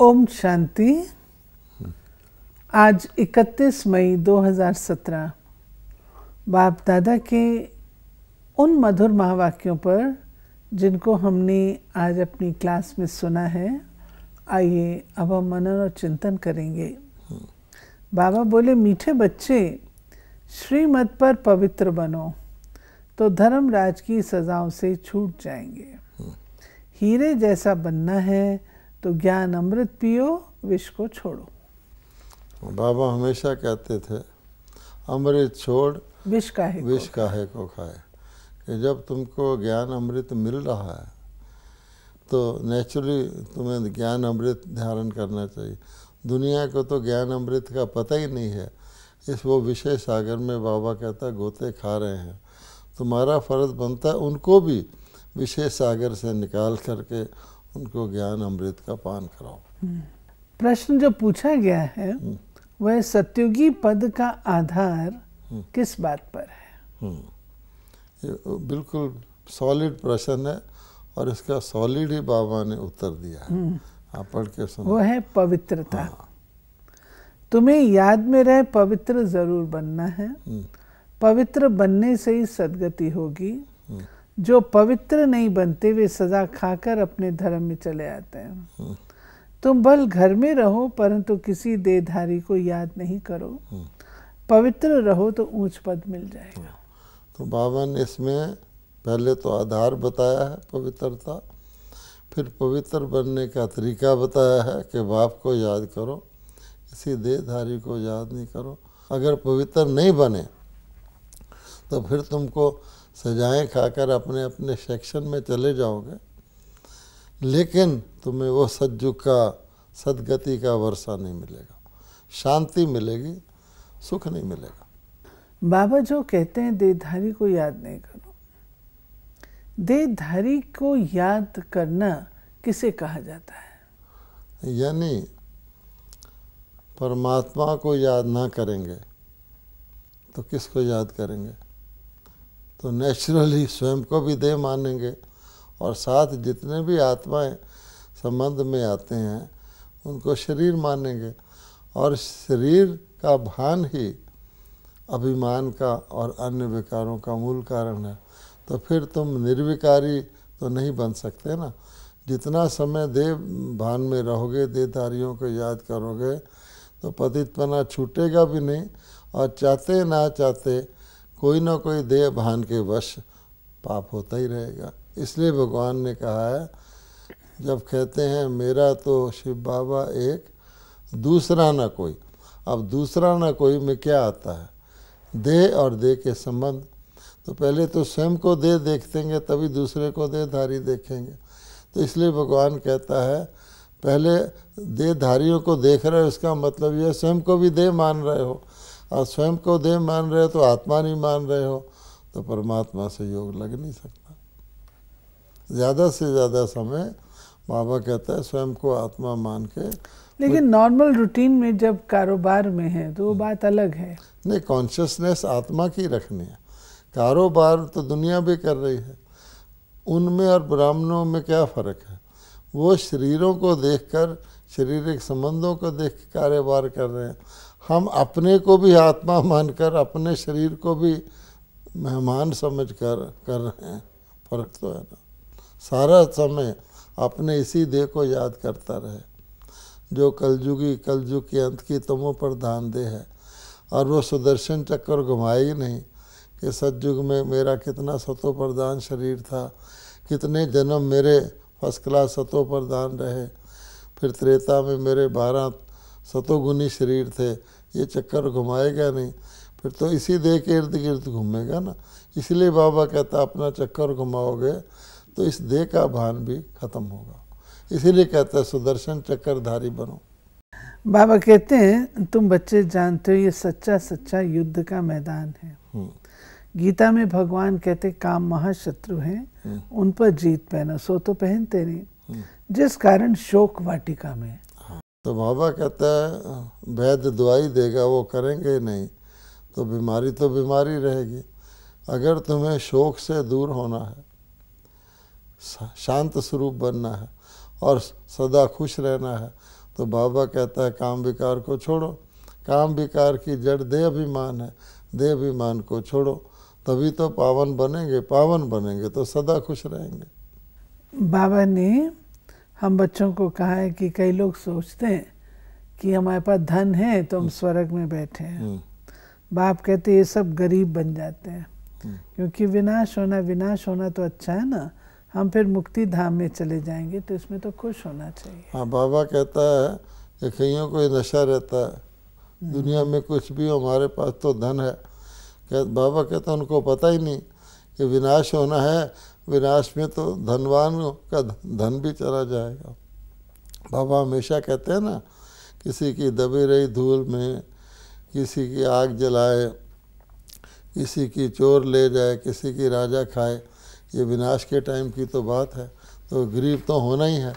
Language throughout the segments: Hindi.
ओम शांति आज 31 मई 2017 बाप दादा के उन मधुर महावाक्यों पर जिनको हमने आज अपनी क्लास में सुना है आइए अब हम मनन और चिंतन करेंगे बाबा बोले मीठे बच्चे श्रीमद पर पवित्र बनो तो धर्मराज की सजाओं से छूट जाएंगे हीरे जैसा बनना है तो ज्ञान अमृत पियो विष को छोड़ो बाबा हमेशा कहते थे अमृत छोड़ विष का है विष का है को खाए कि जब तुमको ज्ञान अमृत मिल रहा है तो नेचुरली तुम्हें ज्ञान अमृत धारण करना चाहिए दुनिया को तो ज्ञान अमृत का पता ही नहीं है इस वो विषय सागर में बाबा कहता गोते खा रहे हैं तुम्हारा फ़र्ज बनता है उनको भी विषय सागर से निकाल करके उनको ज्ञान अमृत का पान कराओ प्रश्न जो पूछा गया है हम्म। वह सत्युगी पद का आधार हम्म। किस बात पर है हम्म। ये बिल्कुल सॉलिड प्रश्न है और इसका सॉलिड ही बाबा ने उत्तर दिया है आप पढ़ के सुनो वो है पवित्रता हाँ। तुम्हें याद में रहे पवित्र जरूर बनना है पवित्र बनने से ही सदगति होगी जो पवित्र नहीं बनते वे सजा खाकर अपने धर्म में चले आते हैं हम्म। तुम बल घर में रहो परंतु किसी देहधारी को याद नहीं करो हम्म। पवित्र रहो तो ऊंच पद मिल जाएगा हाँ। तो बाबा ने इसमें पहले तो आधार बताया है पवित्रता फिर पवित्र बनने का तरीका बताया है कि बाप को याद करो किसी देहधारी को याद नहीं करो अगर पवित्र नहीं बने तो फिर तुमको सजाएं खाकर अपने अपने सेक्शन में चले जाओगे लेकिन तुम्हें वो सज्जु का सदगति का वर्षा नहीं मिलेगा शांति मिलेगी सुख नहीं मिलेगा बाबा जो कहते हैं देधारी को याद नहीं करो देधारी को याद करना किसे कहा जाता है यानी परमात्मा को याद ना करेंगे तो किसको याद करेंगे तो नेचुरली स्वयं को भी देह मानेंगे और साथ जितने भी आत्माएं संबंध में आते हैं उनको शरीर मानेंगे और शरीर का भान ही अभिमान का और अन्य विकारों का मूल कारण है तो फिर तुम निर्विकारी तो नहीं बन सकते ना जितना समय देव भान में रहोगे देवधारियों को याद करोगे तो पतितपना छूटेगा भी नहीं और चाहते ना चाहते कोई ना कोई देह भान के वश पाप होता ही रहेगा इसलिए भगवान ने कहा है जब कहते हैं मेरा तो शिव बाबा एक दूसरा ना कोई अब दूसरा ना कोई में क्या आता है देह और देह के संबंध तो पहले तो स्वयं को देह देखेंगे तभी दूसरे को देहधारी देखेंगे तो इसलिए भगवान कहता है पहले देहधारियों को देख रहे हो इसका मतलब यह स्वयं को भी देह मान रहे हो और स्वयं को देह मान रहे हो तो आत्मा नहीं मान रहे हो तो परमात्मा से योग लग नहीं सकता ज़्यादा से ज़्यादा समय बाबा कहता है स्वयं को आत्मा मान के लेकिन नॉर्मल रूटीन में जब कारोबार में है तो वो हम्म। बात अलग है नहीं कॉन्शियसनेस आत्मा की रखनी है कारोबार तो दुनिया भी कर रही है उनमें और ब्राह्मणों में क्या फ़र्क है वो शरीरों को देखकर शारीरिक संबंधों को देख कारोबार कर रहे हैं हम अपने को भी आत्मा मानकर अपने शरीर को भी मेहमान समझ कर कर रहे हैं फर्क तो है ना सारा समय अपने इसी देह को याद करता रहे जो कलजुगी कलजुग के अंत की तमो पर ध्यान दे है और वो सुदर्शन चक्कर घुमाए ही नहीं कि सतयुग में मेरा कितना सतो प्रधान शरीर था कितने जन्म मेरे फर्स्ट क्लास सतो प्रधान रहे फिर त्रेता में मेरे बारह सतोगुनी शरीर थे ये चक्कर घुमाएगा नहीं फिर तो इसी देह के इर्द गिर्द घूमेगा ना इसलिए बाबा कहता अपना चक्कर घुमाओगे तो इस देह का भान भी खत्म होगा इसीलिए कहता है सुदर्शन चक्करधारी बनो बाबा कहते हैं तुम बच्चे जानते हो ये सच्चा सच्चा युद्ध का मैदान है हम्म। गीता में भगवान कहते काम महाशत्रु हैं हम्म। उन पर जीत पहनो सो तो पहनते नहीं हम्म। जिस कारण शोक वाटिका में तो बाबा कहता है वैद्य दवाई देगा वो करेंगे नहीं तो बीमारी तो बीमारी रहेगी अगर तुम्हें शोक से दूर होना है शांत स्वरूप बनना है और सदा खुश रहना है तो बाबा कहता है काम विकार को छोड़ो काम विकार की जड़ देह अभिमान है देह अभिमान को छोड़ो तभी तो पावन बनेंगे पावन बनेंगे तो सदा खुश रहेंगे बाबा ने हम बच्चों को कहा है कि कई लोग सोचते हैं कि हमारे पास धन है तो हम हम्म। स्वर्ग में बैठे हैं हम्म। बाप कहते ये सब गरीब बन जाते हैं हम्म। क्योंकि विनाश होना विनाश होना तो अच्छा है ना हम फिर मुक्ति धाम में चले जाएंगे तो इसमें तो खुश होना चाहिए हाँ बाबा कहता है कि कईयों को नशा रहता है दुनिया में कुछ भी हमारे पास तो धन है बाबा कहते उनको पता ही नहीं कि विनाश होना है विनाश में तो धनवान का धन भी चला जाएगा बाबा हमेशा कहते हैं ना किसी की दबी रही धूल में किसी की आग जलाए किसी की चोर ले जाए किसी की राजा खाए ये विनाश के टाइम की तो बात है तो गरीब तो होना ही है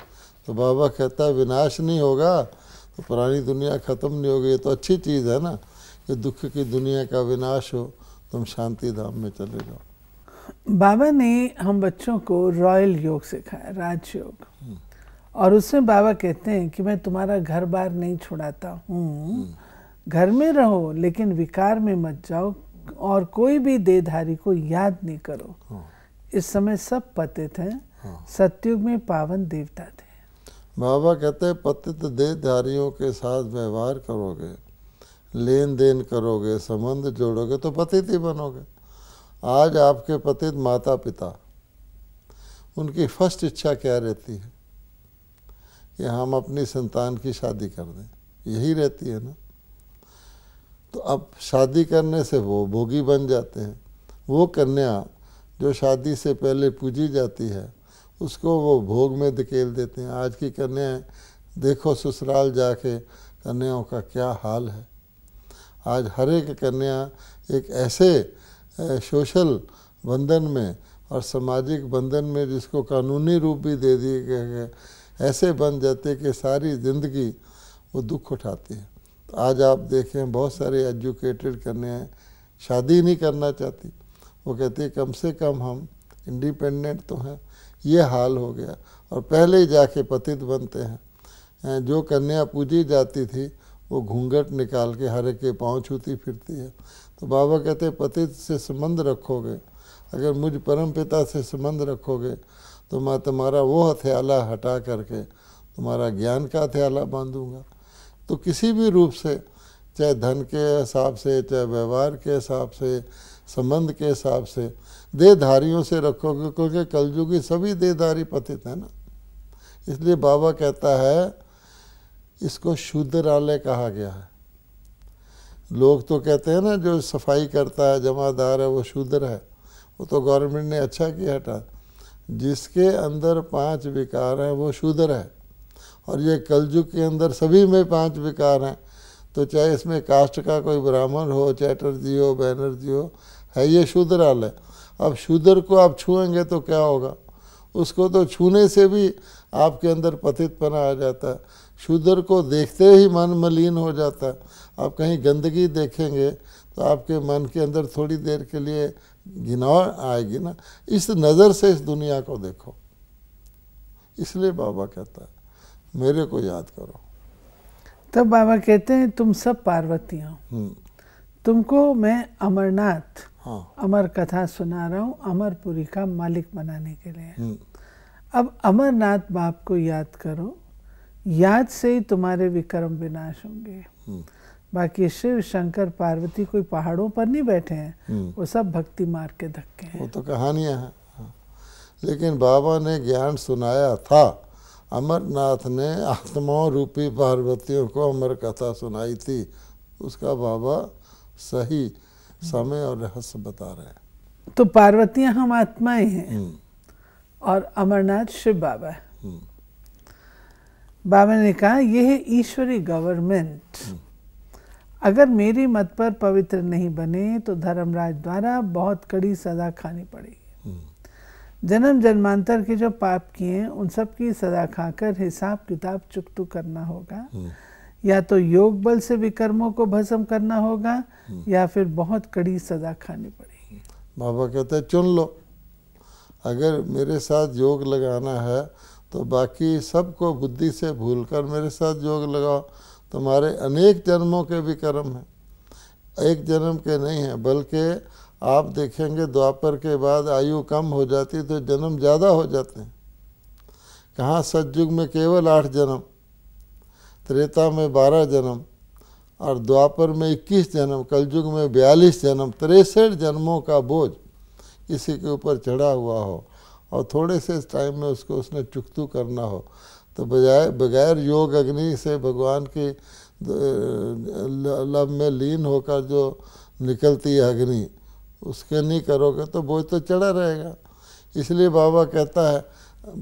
तो बाबा कहता है विनाश नहीं होगा तो पुरानी दुनिया ख़त्म नहीं होगी ये तो अच्छी चीज़ है ना कि दुख की दुनिया का विनाश हो तुम शांति धाम में चले जाओ बाबा ने हम बच्चों को रॉयल योग सिखाया राजयोग और उसमें बाबा कहते हैं कि मैं तुम्हारा घर बार नहीं छुड़ाता हूँ घर में रहो लेकिन विकार में मत जाओ और कोई भी देधारी को याद नहीं करो इस समय सब पतित हैं सत्युग में पावन देवता थे बाबा कहते हैं पतित देधारियों के साथ व्यवहार करोगे लेन देन करोगे संबंध जोड़ोगे तो पतित ही बनोगे आज आपके पतित माता पिता उनकी फर्स्ट इच्छा क्या रहती है कि हम अपनी संतान की शादी कर दें यही रहती है ना तो अब शादी करने से वो भोगी बन जाते हैं वो कन्या जो शादी से पहले पूजी जाती है उसको वो भोग में धकेल देते हैं आज की कन्याएं देखो ससुराल जाके कन्याओं का क्या हाल है आज हर एक कन्या एक ऐसे सोशल बंधन में और सामाजिक बंधन में जिसको कानूनी रूप भी दे दिए गए हैं ऐसे बन जाते कि सारी ज़िंदगी वो दुख उठाती है तो आज आप देखें बहुत सारे एजुकेटेड करने हैं शादी नहीं करना चाहती वो कहती है कम से कम हम इंडिपेंडेंट तो हैं ये हाल हो गया और पहले ही जाके पतित बनते हैं जो कन्या पूजी जाती थी वो घूंघट निकाल के हर एक के पाँव छूती फिरती है तो बाबा कहते पतित से संबंध रखोगे अगर मुझ परम पिता से संबंध रखोगे तो मैं तुम्हारा वो हथियाला हटा करके तुम्हारा ज्ञान का हथियाला बांधूंगा तो किसी भी रूप से चाहे धन के हिसाब से चाहे व्यवहार के हिसाब से संबंध के हिसाब से देहधारियों से रखोगे क्योंकि कलयुगी सभी देहधारी पतित है ना इसलिए बाबा कहता है इसको शूद्रालय कहा गया है लोग तो कहते हैं ना जो सफाई करता है जमादार है वो शूद्र है वो तो गवर्नमेंट ने अच्छा किया हटा जिसके अंदर पांच विकार हैं वो शूद्र है और ये कलजुग के अंदर सभी में पांच विकार हैं तो चाहे इसमें कास्ट का कोई ब्राह्मण हो चैटर्जी हो बैनर्जी हो है ये शूद्रालय अब शूद्र को आप छुएंगे तो क्या होगा उसको तो छूने से भी आपके अंदर पतितपना आ जाता है शूदर को देखते ही मन मलिन हो जाता है आप कहीं गंदगी देखेंगे तो आपके मन के अंदर थोड़ी देर के लिए घिनाव आएगी ना इस नज़र से इस दुनिया को देखो इसलिए बाबा कहता है मेरे को याद करो तब बाबा कहते हैं तुम सब पार्वती हो हम्म। तुमको मैं अमरनाथ हाँ। अमर कथा सुना रहा हूँ अमरपुरी का मालिक बनाने के लिए हम्म। अब अमरनाथ बाप को याद करो याद से ही तुम्हारे विक्रम विनाश होंगे हम्म। बाकी शिव शंकर पार्वती कोई पहाड़ों पर नहीं बैठे हैं हम्म। वो सब भक्ति मार के धक्के हैं वो तो कहानियां हैं हाँ। लेकिन बाबा ने ज्ञान सुनाया था अमरनाथ ने आत्माओं रूपी पार्वतियों को अमर कथा सुनाई थी उसका बाबा सही समय और रहस्य बता रहे हैं तो पार्वतियां हम आत्माएं हैं हम्म। और अमरनाथ शिव बाबा है बाबा ने कहा यह है ईश्वरी गवर्नमेंट अगर मेरी मत पर पवित्र नहीं बने तो धर्मराज द्वारा बहुत कड़ी सजा खानी पड़ेगी हम्म। जन्म जन्मांतर के जो पाप किए उन सब की सजा खाकर हिसाब किताब चुकतू करना होगा हम्म। या तो योग बल से विकर्मों को भस्म करना होगा हम्म। या फिर बहुत कड़ी सजा खानी पड़ेगी बाबा कहते हैं चुन लो अगर मेरे साथ योग लगाना है तो बाकी सबको बुद्धि से भूलकर मेरे साथ योग लगाओ तुम्हारे अनेक जन्मों के भी कर्म हैं एक जन्म के नहीं हैं बल्कि आप देखेंगे द्वापर के बाद आयु कम हो जाती तो जन्म ज़्यादा हो जाते हैं कहाँ सतयुग में केवल आठ जन्म त्रेता में बारह जन्म और द्वापर में इक्कीस जन्म कलयुग में बयालीस जन्म तिरसठ जन्मों का बोझ किसी के ऊपर चढ़ा हुआ हो और थोड़े से टाइम में उसको उसने चुकतू करना हो तो बजाय बगैर योग अग्नि से भगवान की लव में लीन होकर जो निकलती है अग्नि उसके नहीं करोगे तो बोझ तो चढ़ा रहेगा इसलिए बाबा कहता है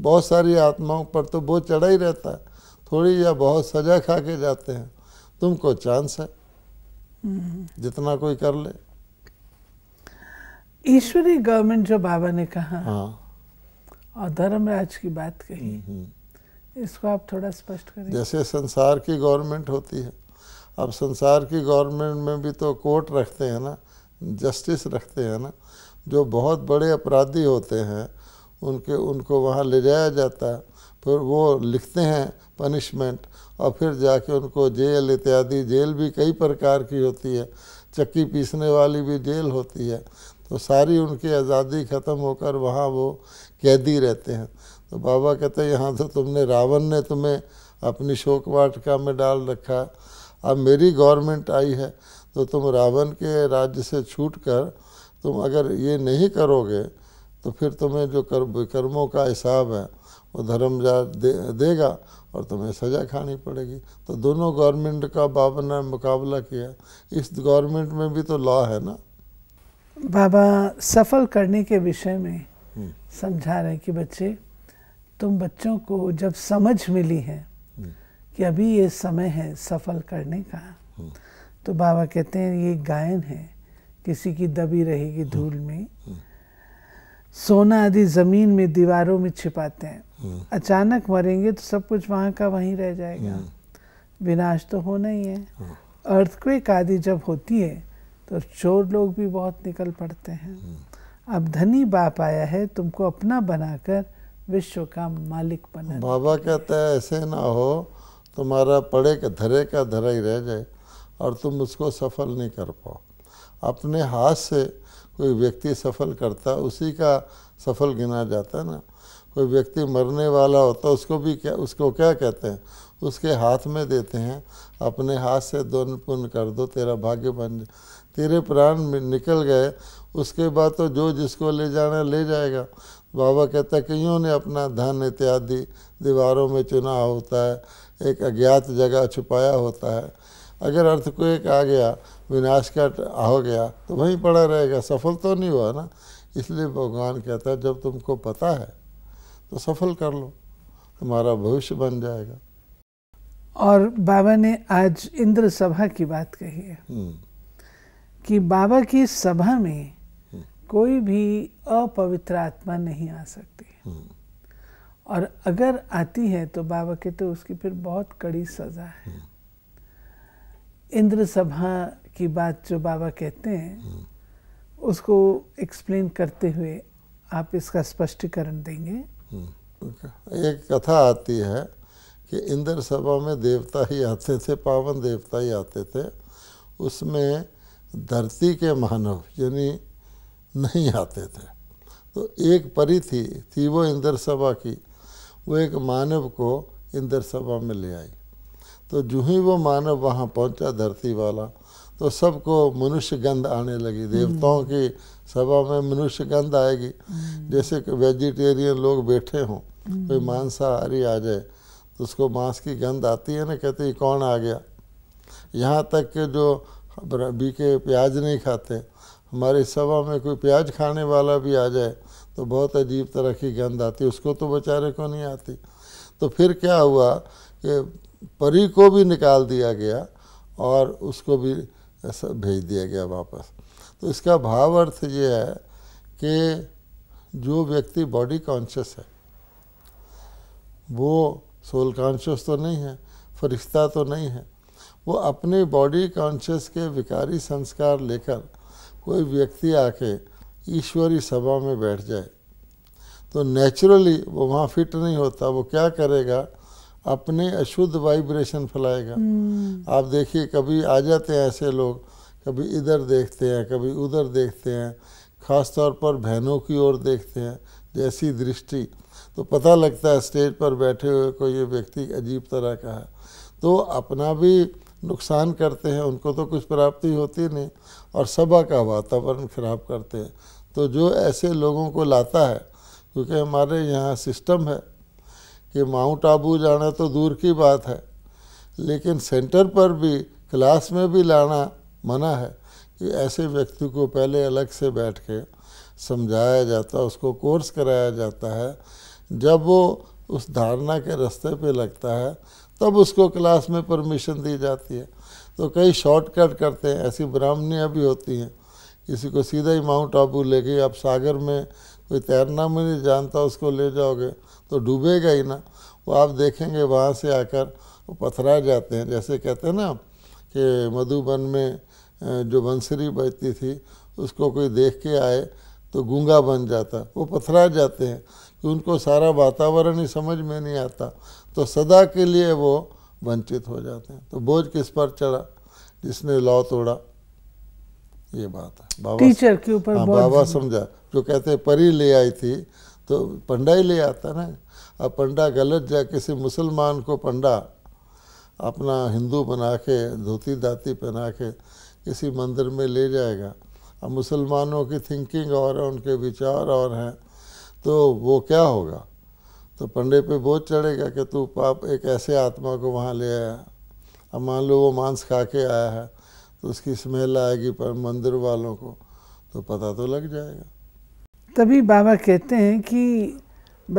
बहुत सारी आत्माओं पर तो बोझ चढ़ा ही रहता है थोड़ी या बहुत सजा खा के जाते हैं तुमको चांस है जितना कोई कर ले ईश्वरी गवर्नमेंट जो बाबा ने कहा हाँ और धर्मराज की बात कही हम्म, हम्म। इसको आप थोड़ा स्पष्ट करें जैसे संसार की गवर्नमेंट होती है अब संसार की गवर्नमेंट में भी तो कोर्ट रखते हैं ना जस्टिस रखते हैं ना जो बहुत बड़े अपराधी होते हैं उनके उनको वहाँ ले जाया जाता है फिर वो लिखते हैं पनिशमेंट और फिर जाके उनको जेल इत्यादि जेल भी कई प्रकार की होती है चक्की पीसने वाली भी जेल होती है तो सारी उनकी आज़ादी ख़त्म होकर वहाँ वो कैदी रहते हैं तो बाबा कहते हैं यहाँ तो तुमने रावण ने तुम्हें अपनी शोक वाटिका में डाल रखा अब मेरी गवर्नमेंट आई है तो तुम रावण के राज्य से छूट कर तुम अगर ये नहीं करोगे तो फिर तुम्हें जो कर, कर्मों का हिसाब है वो धर्मजात दे, देगा और तुम्हें सज़ा खानी पड़ेगी तो दोनों गवर्नमेंट का बाबा ने मुकाबला किया इस गवर्नमेंट में भी तो लॉ है ना बाबा सफल करने के विषय में समझा रहे कि बच्चे तुम बच्चों को जब समझ मिली है कि अभी ये समय है सफल करने का तो बाबा कहते हैं ये गायन है किसी की दबी रहेगी धूल में सोना आदि जमीन में दीवारों में छिपाते हैं अचानक मरेंगे तो सब कुछ वहां का वहीं रह जाएगा विनाश तो होना ही है अर्थक्वेक आदि जब होती है तो चोर लोग भी बहुत निकल पड़ते हैं अब धनी बाप आया है तुमको अपना बनाकर विश्व का मालिक बना बाबा कहता है ऐसे ना हो तुम्हारा पड़े का धरे का धरा ही रह जाए और तुम उसको सफल नहीं कर पाओ अपने हाथ से कोई व्यक्ति सफल करता उसी का सफल गिना जाता है ना कोई व्यक्ति मरने वाला होता उसको भी क्या उसको क्या कहते हैं उसके हाथ में देते हैं अपने हाथ से दोन पुण्य कर दो तेरा भाग्य बन जाए तेरे प्राण निकल गए उसके बाद तो जो जिसको ले जाना ले जाएगा बाबा कहता है कईयों ने अपना धन इत्यादि दीवारों में चुना होता है एक अज्ञात जगह छुपाया होता है अगर अर्थ को एक आ गया विनाश का हो गया तो वहीं पड़ा रहेगा सफल तो नहीं हुआ ना इसलिए भगवान कहता है जब तुमको पता है तो सफल कर लो तुम्हारा भविष्य बन जाएगा और बाबा ने आज इंद्र सभा की बात कही है हम्म। कि बाबा की सभा में कोई भी अपवित्र आत्मा नहीं आ सकती हम्म। और अगर आती है तो बाबा के तो उसकी फिर बहुत कड़ी सजा है हम्म। इंद्र सभा की बात जो बाबा कहते हैं हम्म। उसको एक्सप्लेन करते हुए आप इसका स्पष्टीकरण देंगे एक कथा आती है कि इंद्र सभा में देवता ही आते थे पावन देवता ही आते थे उसमें धरती के मानव यानी नहीं आते थे तो एक परी थी थी वो इंद्र सभा की वो एक मानव को इंद्र सभा में ले आई तो जो ही वो मानव वहाँ पहुँचा धरती वाला तो सबको मनुष्य गंध आने लगी हम्म। देवताओं की सभा में मनुष्य गंध आएगी हम्म। जैसे वेजिटेरियन लोग बैठे हों हम्म। कोई मांसाहारी आ जाए तो उसको मांस की गंध आती है ना कहते कौन आ गया यहाँ तक के जो बीके प्याज नहीं खाते हमारे सभा में कोई प्याज खाने वाला भी आ जाए तो बहुत अजीब तरह की गंध आती उसको तो बेचारे को नहीं आती तो फिर क्या हुआ कि परी को भी निकाल दिया गया और उसको भी ऐसा भेज दिया गया वापस तो इसका भाव अर्थ ये है कि जो व्यक्ति बॉडी कॉन्शियस है वो सोल कॉन्शियस तो नहीं है फरिश्ता तो नहीं है वो अपने बॉडी कॉन्शियस के विकारी संस्कार लेकर कोई व्यक्ति आके ईश्वरी सभा में बैठ जाए तो नेचुरली वो वहाँ फिट नहीं होता वो क्या करेगा अपने अशुद्ध वाइब्रेशन फैलाएगा hmm. आप देखिए कभी आ जाते हैं ऐसे लोग कभी इधर देखते हैं कभी उधर देखते हैं ख़ास तौर पर बहनों की ओर देखते हैं जैसी दृष्टि तो पता लगता है स्टेज पर बैठे हुए कोई ये व्यक्ति अजीब तरह का है तो अपना भी नुकसान करते हैं उनको तो कुछ प्राप्ति होती नहीं और सभा का वातावरण खराब करते हैं तो जो ऐसे लोगों को लाता है क्योंकि हमारे यहाँ सिस्टम है कि माउंट आबू जाना तो दूर की बात है लेकिन सेंटर पर भी क्लास में भी लाना मना है कि ऐसे व्यक्ति को पहले अलग से बैठ के समझाया जाता है उसको कोर्स कराया जाता है जब वो उस धारणा के रास्ते पे लगता है तब उसको क्लास में परमिशन दी जाती है तो कई शॉर्टकट करते हैं ऐसी ब्राह्मणियाँ भी होती हैं किसी को सीधा ही माउंट आबू ले गई आप सागर में कोई तैरना में नहीं जानता उसको ले जाओगे तो डूबेगा ही ना वो आप देखेंगे वहाँ से आकर वो पथरा जाते हैं जैसे कहते हैं ना कि मधुबन में जो बंसरी बजती थी उसको कोई देख के आए तो गूंगा बन जाता वो पथरा जाते हैं कि उनको सारा वातावरण ही समझ में नहीं आता तो सदा के लिए वो वंचित हो जाते हैं तो बोझ किस पर चढ़ा जिसने लौ तोड़ा ये बात है बाबा टीचर के ऊपर हाँ, बाबा समझा जो कहते परी ले आई थी तो पंडा ही ले आता ना अब पंडा गलत जा किसी मुसलमान को पंडा अपना हिंदू बना के धोती दाती पहना के किसी मंदिर में ले जाएगा अब मुसलमानों की थिंकिंग और है उनके विचार और हैं तो वो क्या होगा तो पंडे पे बोझ चढ़ेगा कि तू पाप एक ऐसे आत्मा को वहाँ ले आया अब मान लो वो मांस खा के आया है तो उसकी स्मेल आएगी पर मंदिर वालों को तो पता तो लग जाएगा तभी बाबा कहते हैं कि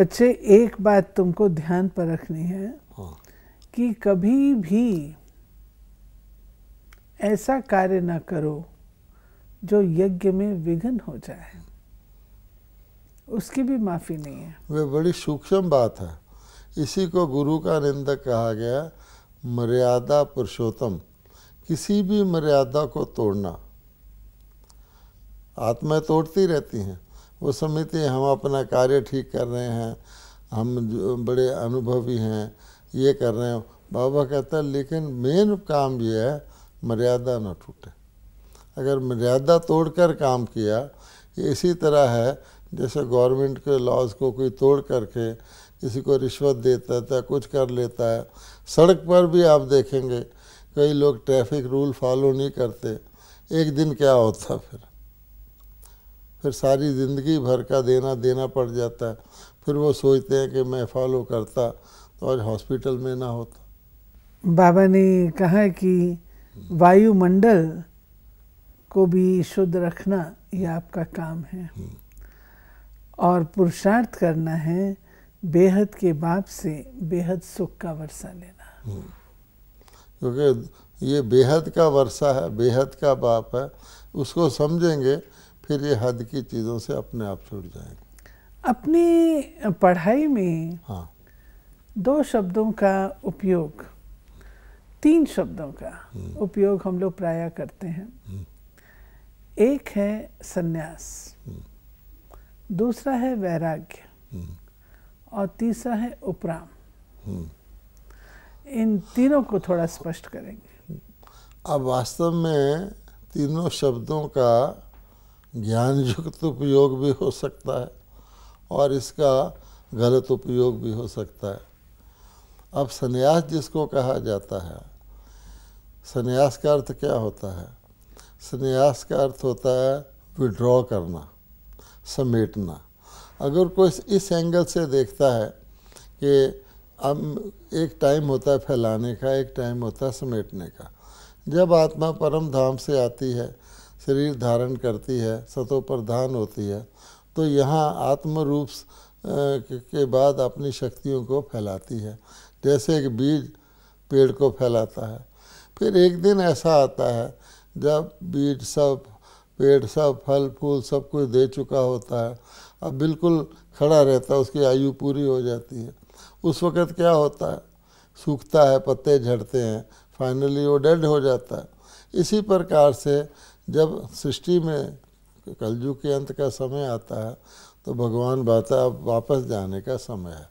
बच्चे एक बात तुमको ध्यान पर रखनी है हाँ। कि कभी भी ऐसा कार्य ना करो जो यज्ञ में विघ्न हो जाए उसकी भी माफी नहीं है वे बड़ी सूक्ष्म बात है इसी को गुरु का निंदक कहा गया मर्यादा पुरुषोत्तम किसी भी मर्यादा को तोड़ना आत्माएं तोड़ती रहती हैं वो समिति हम अपना कार्य ठीक कर रहे हैं हम बड़े अनुभवी हैं ये कर रहे हैं बाबा कहता है लेकिन मेन काम ये है मर्यादा ना टूटे अगर मर्यादा तोड़कर काम किया ये इसी तरह है जैसे गवर्नमेंट के लॉज को कोई तोड़ करके किसी को रिश्वत देता था कुछ कर लेता है सड़क पर भी आप देखेंगे कई लोग ट्रैफिक रूल फॉलो नहीं करते एक दिन क्या होता फिर फिर सारी ज़िंदगी भर का देना देना पड़ जाता है फिर वो सोचते हैं कि मैं फॉलो करता तो आज हॉस्पिटल में ना होता बाबा ने कहा कि वायुमंडल को भी शुद्ध रखना यह आपका काम है और पुरुषार्थ करना है बेहद के बाप से बेहद सुख का वर्षा लेना क्योंकि ये बेहद का वर्षा है बेहद का बाप है उसको समझेंगे फिर ये हद की चीज़ों से अपने आप छूट जाएंगे अपनी पढ़ाई में हाँ दो शब्दों का उपयोग तीन शब्दों का हम्म। उपयोग हम लोग प्राय करते हैं हम्म। एक है सन्यास दूसरा है वैराग्य और तीसरा है उपराम इन तीनों को थोड़ा स्पष्ट करेंगे अब वास्तव में तीनों शब्दों का ज्ञान युक्त उपयोग भी हो सकता है और इसका गलत उपयोग भी हो सकता है अब सन्यास जिसको कहा जाता है सन्यास का अर्थ क्या होता है संन्यास का अर्थ होता है विड्रॉ करना समेटना अगर कोई इस एंगल से देखता है कि अब एक टाइम होता है फैलाने का एक टाइम होता है समेटने का जब आत्मा परम धाम से आती है शरीर धारण करती है सतो प्रधान होती है तो यहाँ आत्म रूप के बाद अपनी शक्तियों को फैलाती है जैसे एक बीज पेड़ को फैलाता है फिर एक दिन ऐसा आता है जब बीज सब पेड़ सब फल फूल सब कुछ दे चुका होता है अब बिल्कुल खड़ा रहता है उसकी आयु पूरी हो जाती है उस वक़्त क्या होता है सूखता है पत्ते झड़ते हैं फाइनली वो डेड हो जाता है इसी प्रकार से जब सृष्टि में कलयुग के अंत का समय आता है तो भगवान बाता अब वापस जाने का समय है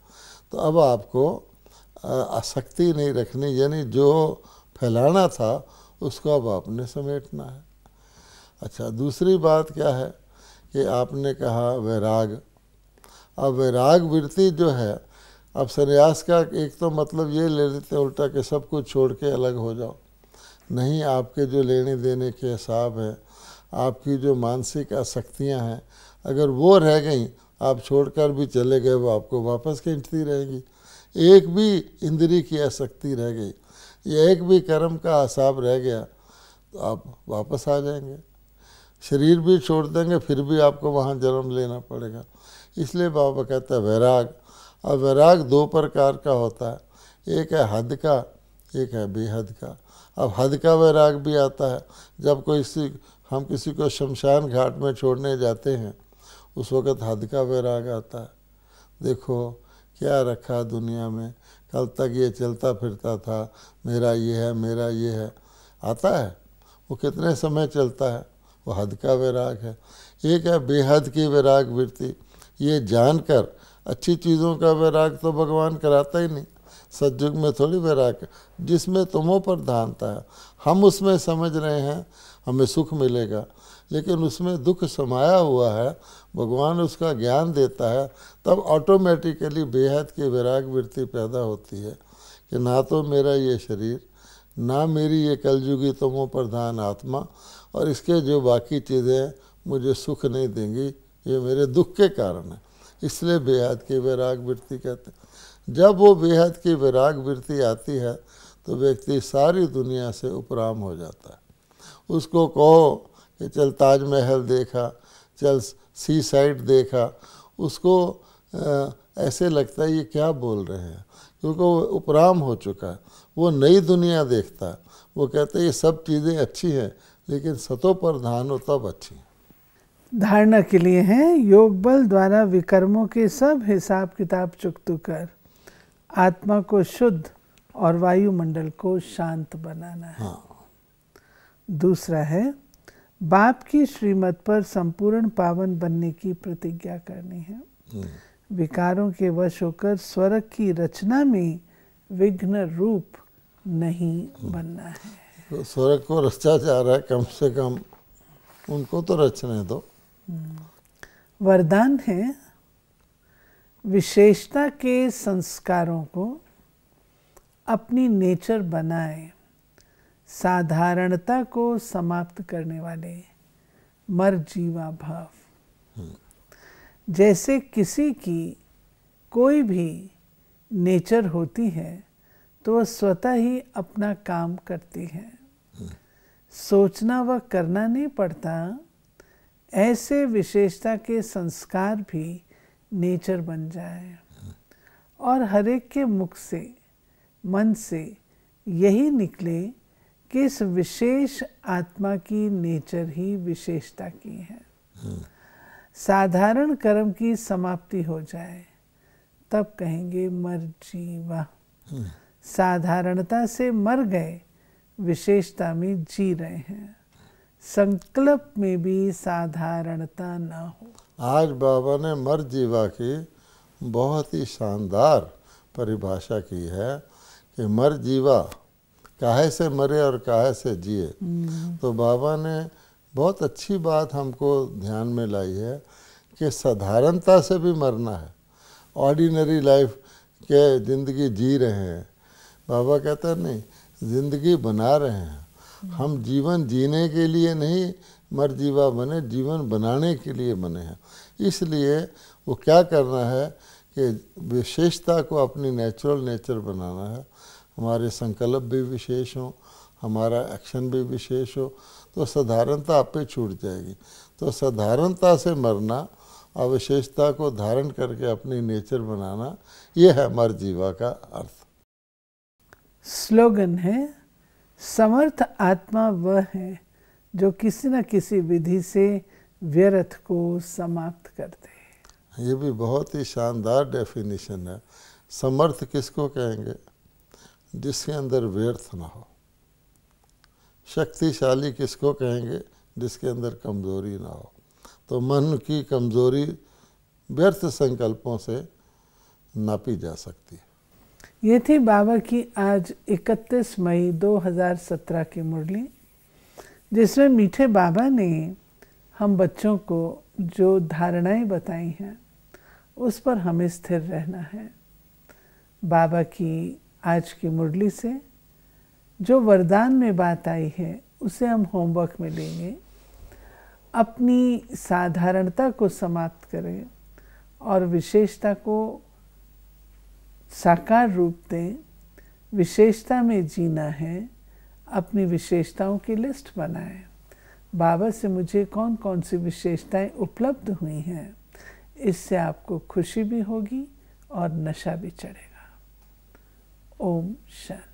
तो अब आपको आसक्ति नहीं रखनी यानी जो फैलाना था उसको अब आपने समेटना है अच्छा दूसरी बात क्या है कि आपने कहा वैराग अब वैराग वृत्ति जो है अब संन्यास का एक तो मतलब ये ले लेते उल्टा कि सब कुछ छोड़ के अलग हो जाओ नहीं आपके जो लेने देने के हिसाब हैं आपकी जो मानसिक आसक्तियाँ हैं अगर वो रह गई आप छोड़कर भी चले गए वो आपको वापस खींचती रहेंगी एक भी इंद्री की आसक्ति रह गई ये एक भी कर्म का आसाब रह गया तो आप वापस आ जाएंगे शरीर भी छोड़ देंगे फिर भी आपको वहाँ जन्म लेना पड़ेगा इसलिए बाबा कहता है वैराग अब वैराग दो प्रकार का होता है एक है हद का एक है बेहद का अब हद का वैराग भी आता है जब कोई हम किसी को शमशान घाट में छोड़ने जाते हैं उस वक़्त हद का वैराग आता है देखो क्या रखा दुनिया में कल तक ये चलता फिरता था मेरा ये है मेरा ये है आता है वो कितने समय चलता है वो हद का विराग है एक है बेहद की विराग वृत्ति ये जानकर अच्छी चीज़ों का विराग तो भगवान कराता ही नहीं सदयुग में थोड़ी विराग जिसमें तुमों पर धानता है हम उसमें समझ रहे हैं हमें सुख मिलेगा लेकिन उसमें दुख समाया हुआ है भगवान उसका ज्ञान देता है तब ऑटोमेटिकली बेहद की विराग वृत्ति पैदा होती है कि ना तो मेरा ये शरीर ना मेरी ये कलयुगी तमो प्रधान आत्मा और इसके जो बाकी चीज़ें मुझे सुख नहीं देंगी ये मेरे दुख के कारण है इसलिए बेहद की विराग वृत्ति कहते हैं जब वो बेहद की विराग वृत्ति आती है तो व्यक्ति सारी दुनिया से उपराम हो जाता है उसको कहो कि चल ताजमहल देखा चल सी साइड देखा उसको ऐसे लगता है ये क्या बोल रहे हैं क्योंकि वो उपराम हो चुका है वो नई दुनिया देखता वो कहते हैं ये सब चीज़ें अच्छी हैं लेकिन सतों पर ध्यान हो तब अच्छी धारणा के लिए हैं योग बल द्वारा विकर्मों के सब हिसाब किताब चुक कर आत्मा को शुद्ध और वायुमंडल को शांत बनाना है हाँ। दूसरा है बाप की श्रीमत पर संपूर्ण पावन बनने की प्रतिज्ञा करनी है हम्म। विकारों के वश होकर स्वर्ग की रचना में विघ्न रूप नहीं हम्म। बनना है तो स्वर्ग को रचा जा रहा है कम से कम उनको तो रचने दो हम्म। वरदान है विशेषता के संस्कारों को अपनी नेचर बनाए साधारणता को समाप्त करने वाले मर जीवा भाव जैसे किसी की कोई भी नेचर होती है तो वह स्वतः ही अपना काम करती है सोचना व करना नहीं पड़ता ऐसे विशेषता के संस्कार भी नेचर बन जाए और हरेक के मुख से मन से यही निकले किस विशेष आत्मा की नेचर ही विशेषता की है हम्म। साधारण कर्म की समाप्ति हो जाए तब कहेंगे मर जीवा हम्म। साधारणता से मर गए विशेषता में जी रहे हैं संकल्प में भी साधारणता ना हो आज बाबा ने मर जीवा की बहुत ही शानदार परिभाषा की है कि मर जीवा काहे से मरे और काहे से जिए हम्म। तो बाबा ने बहुत अच्छी बात हमको ध्यान में लाई है कि साधारणता से भी मरना है ऑर्डिनरी लाइफ के ज़िंदगी जी रहे हैं बाबा कहते हैं नहीं ज़िंदगी बना रहे हैं हम जीवन जीने के लिए नहीं मर जीवा बने जीवन बनाने के लिए बने हैं इसलिए वो क्या करना है कि विशेषता को अपनी नेचुरल नेचर बनाना है हमारे संकल्प भी विशेष हो हमारा एक्शन भी विशेष हो तो साधारणता आप पे छूट जाएगी तो साधारणता से मरना अविशेषता को धारण करके अपनी नेचर बनाना ये है मर जीवा का अर्थ स्लोगन है समर्थ आत्मा वह है जो किसी न किसी विधि से व्यर्थ को समाप्त करते हैं ये भी बहुत ही शानदार डेफिनेशन है समर्थ किसको कहेंगे जिसके अंदर व्यर्थ ना हो शक्तिशाली किसको कहेंगे जिसके अंदर कमजोरी ना हो तो मन की कमजोरी व्यर्थ संकल्पों से नापी जा सकती है ये थी बाबा की आज 31 मई 2017 की मुरली जिसमें मीठे बाबा ने हम बच्चों को जो धारणाएं बताई हैं उस पर हमें स्थिर रहना है बाबा की आज की मुरली से जो वरदान में बात आई है उसे हम होमवर्क में लेंगे अपनी साधारणता को समाप्त करें और विशेषता को साकार रूप दें विशेषता में जीना है अपनी विशेषताओं की लिस्ट बनाएं बाबा से मुझे कौन कौन सी विशेषताएं उपलब्ध हुई हैं इससे आपको खुशी भी होगी और नशा भी चढ़ेगा Om Shanti.